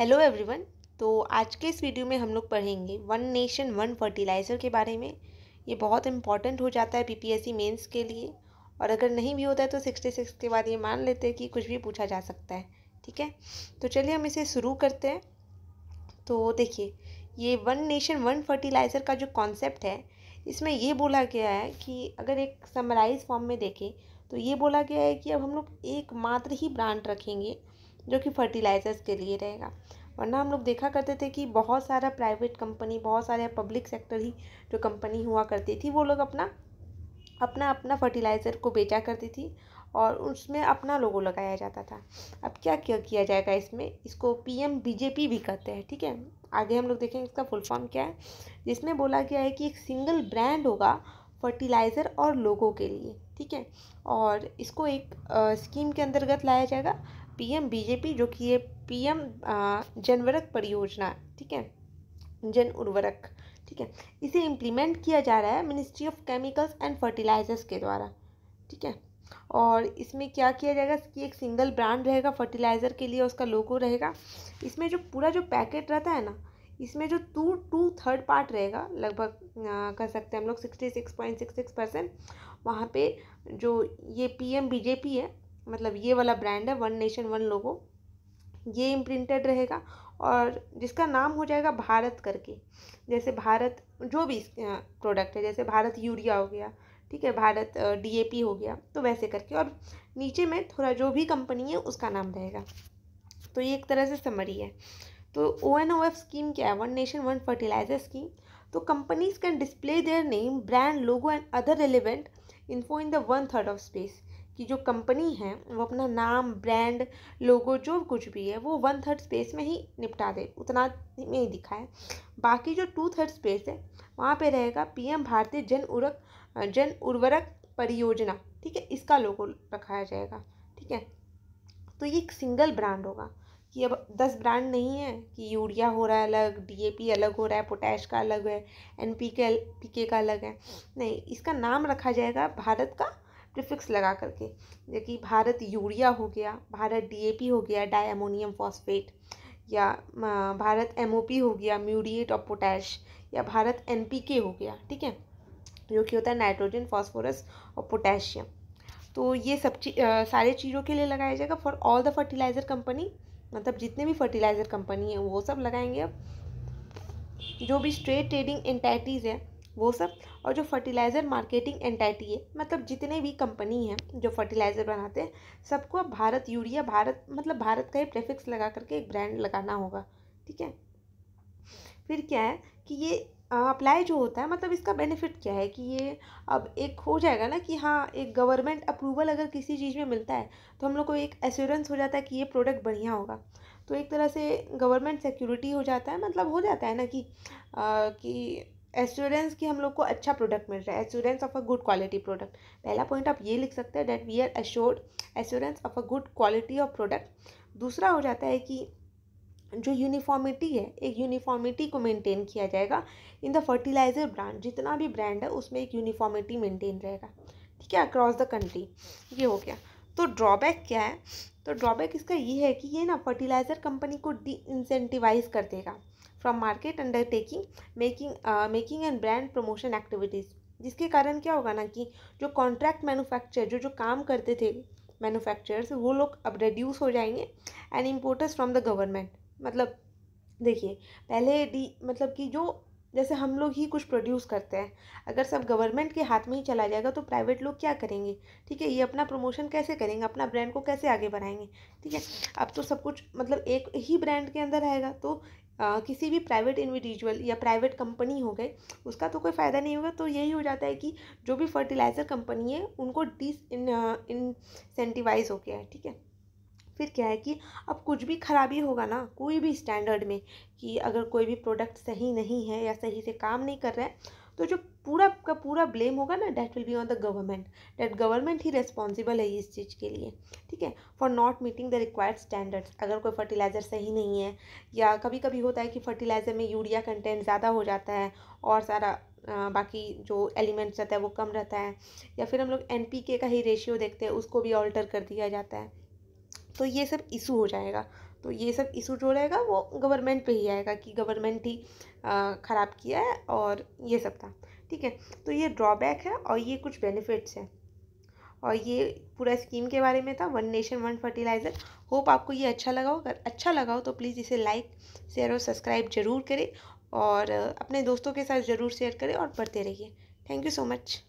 hello everyone तो आज के इस वीडियो में हम लोग पढ़ेंगे वन नेशन वन फर्टिलाइज़र के बारे में ये बहुत इंपॉर्टेंट हो जाता है पीपीएससी मेंस के लिए और अगर नहीं भी होता है तो सिक्सटी सिक्स के बाद ये मान लेते हैं कि कुछ भी पूछा जा सकता है ठीक है तो चलिए हम इसे शुरू करते हैं तो देखिए ये वन नेशन वन फर्टिलाइज़र का जो कॉन्सेप्ट है इसमें ये बोला गया है कि अगर एक समराइज फॉर्म में देखें तो ये बोला गया है कि अब हम लोग एकमात्र ही ब्रांड रखेंगे जो कि फर्टिलाइज़र्स के लिए रहेगा वरना हम लोग देखा करते थे कि बहुत सारा प्राइवेट कंपनी बहुत सारे पब्लिक सेक्टर ही जो कंपनी हुआ करती थी वो लोग अपना अपना अपना फर्टिलाइज़र को बेचा करती थी और उसमें अपना लोगो लगाया जाता था अब क्या क्या किया जाएगा इसमें इसको पीएम बीजेपी भी कहते हैं ठीक है आगे हम लोग देखेंगे इसका फुल फॉर्म क्या है जिसमें बोला गया है कि एक सिंगल ब्रांड होगा फर्टिलाइज़र और लोगों के लिए ठीक है और इसको एक आ, स्कीम के अंतर्गत लाया जाएगा पीएम बीजेपी जो कि ये पीएम जनवरक परियोजना ठीक है जन उर्वरक ठीक है इसे इम्प्लीमेंट किया जा रहा है ministry of chemicals and fertilisers के द्वारा ठीक है और इसमें क्या किया जाएगा कि एक सिंगल ब्रांड रहेगा फर्टिलाइज़र के लिए उसका लोगो रहेगा इसमें जो पूरा जो पैकेट रहता है ना इसमें जो टू टू थर्ड पार्ट रहेगा लगभग कह सकते हैं हम लोग sixty six point six six percent वहाँ पर जो ये पीएम बीजेपी है मतलब ये वाला ब्रांड है वन नेशन वन लोगो ये इम्प्रिंटेड रहेगा और जिसका नाम हो जाएगा भारत करके जैसे भारत जो भी प्रोडक्ट है जैसे भारत यूरिया हो गया ठीक है भारत डीएपी हो गया तो वैसे करके और नीचे में थोड़ा जो भी कंपनी है उसका नाम रहेगा तो ये एक तरह से समरी है तो O N O F scheme क्या है one nation one fertiliser scheme तो companies can display their name brand logo and other relevant info in the one third of space कि जो कंपनी है वो अपना नाम ब्रांड लोगो जो कुछ भी है वो वन थर्ड स्पेस में ही निपटा दे उतना में ही दिखा है बाकी जो टू थर्ड स्पेस है वहाँ पे रहेगा पीएम भारतीय जन उर्वरक जन उर्वरक परियोजना ठीक है इसका लोगो रखाया जाएगा ठीक है तो ये एक सिंगल ब्रांड होगा कि अब दस ब्रांड नहीं है कि यूरिया हो रहा है अलग डीएपी अलग हो रहा है पोटैश का अलग है एनपीके पी का अलग है नहीं इसका नाम रखा जाएगा भारत का प्रिफिक्स लगा करके जैसे कि भारत यूरिया हो गया भारत डीएपी हो गया डायमोनियम फॉस्फेट या भारत एमओपी हो गया म्यूरिएट ऑफ पोटैश या भारत एनपीके हो गया ठीक है जो कि होता है नाइट्रोजन फॉस्फोरस और पोटेशियम तो ये सब ची, आ, सारे चीज़ों के लिए लगाया जाएगा for all the fertiliser company मतलब जितने भी फर्टिलाइज़र कंपनी है वो सब लगाएंगे अब जो भी स्ट्रेट ट्रेडिंग एंटाइटीज़ है वो सब और जो फर्टिलाइज़र मार्केटिंग एंटाइटी है मतलब जितने भी कंपनी हैं जो फर्टिलाइज़र बनाते हैं सबको अब भारत यूरिया भारत मतलब भारत का ही प्रेफिक्स लगा करके एक ब्रांड लगाना होगा ठीक है फिर क्या है कि ये अप्लाई जो होता है मतलब इसका बेनिफिट क्या है कि ये अब एक हो जाएगा ना कि हाँ एक गवर्नमेंट अप्रूवल अगर किसी चीज़ में मिलता है तो हम लोग को एक एश्योरेंस हो जाता है कि ये प्रोडक्ट बढ़िया होगा तो एक तरह से गवर्नमेंट सिक्योरिटी हो जाता है मतलब हो जाता है ना कि आ, कि एश्योरेंस कि हम लोग को अच्छा प्रोडक्ट मिल रहा है assurance of a good quality product पहला पॉइंट आप ये लिख सकते हैं that we are assured assurance of a good quality of product दूसरा हो जाता है कि जो यूनिफॉर्मिटी है एक यूनिफॉर्मिटी को मेंटेन किया जाएगा इन द फर्टिलाइज़र ब्रांड जितना भी ब्रांड है उसमें एक यूनिफॉर्मिटी मेंटेन रहेगा ठीक है अक्रॉस द कंट्री ये हो गया तो ड्रॉबैक क्या है तो ड्रॉबैक इसका ये है कि ये ना फर्टिलाइज़र कंपनी को डी इंसेंटिवाइज कर देगा from market undertaking making making and brand promotion activities जिसके कारण क्या होगा ना कि जो कॉन्ट्रैक्ट मैनुफैक्चर जो जो काम करते थे मैनुफैक्चर वो लोग अब रिड्यूस हो जाएंगे and importers from the government मतलब देखिए पहले डी मतलब कि जो जैसे हम लोग ही कुछ प्रोड्यूस करते हैं अगर सब गवर्नमेंट के हाथ में ही चला जाएगा तो प्राइवेट लोग क्या करेंगे ठीक है ये अपना प्रमोशन कैसे करेंगे अपना ब्रांड को कैसे आगे बढ़ाएंगे ठीक है अब तो सब कुछ मतलब एक ही ब्रांड के अंदर आएगा तो आ, किसी भी प्राइवेट इंडिविजुअल या प्राइवेट कंपनी हो गए उसका तो कोई फ़ायदा नहीं होगा तो यही हो जाता है कि जो भी फर्टिलाइज़र कंपनी है उनको डिस इन इंसेंटिवाइज़ हो गया है ठीक है फिर क्या है कि अब कुछ भी ख़राबी होगा ना कोई भी स्टैंडर्ड में कि अगर कोई भी प्रोडक्ट सही नहीं है या सही से काम नहीं कर रहा है तो जो पूरा का पूरा ब्लेम होगा ना that will be on the government that government ही रेस्पॉन्सिबल है इस चीज़ के लिए ठीक है for not meeting the required standards अगर कोई फर्टिलाइज़र सही नहीं है या कभी कभी होता है कि फर्टिलाइज़र में यूरिया कंटेंट ज़्यादा हो जाता है और सारा आ, बाकी जो एलिमेंट्स रहता है वो कम रहता है या फिर हम लोग एन का ही रेशियो देखते हैं उसको भी ऑल्टर कर दिया जाता है तो ये सब इशू हो जाएगा तो ये सब इशू जो रहेगा वो गवर्नमेंट पे ही आएगा कि गवर्नमेंट ही ख़राब किया है और ये सब था ठीक है तो ये ड्रॉबैक है और ये कुछ बेनिफिट्स हैं और ये पूरा स्कीम के बारे में था one nation one fertiliser hope आपको ये अच्छा लगा हो अगर अच्छा लगा हो तो प्लीज़ इसे लाइक शेयर और सब्सक्राइब ज़रूर करें और अपने दोस्तों के साथ ज़रूर शेयर करें और पढ़ते रहिए थैंक यू सो मच